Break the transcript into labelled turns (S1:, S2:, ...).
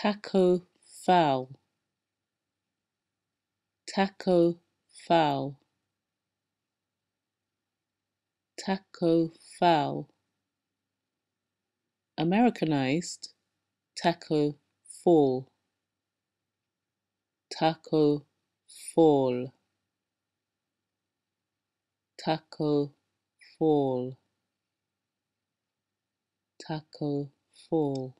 S1: Taco fowl. Taco fowl. Taco fowl. Americanized taco fall. Taco fall. Taco fall. Taco fall.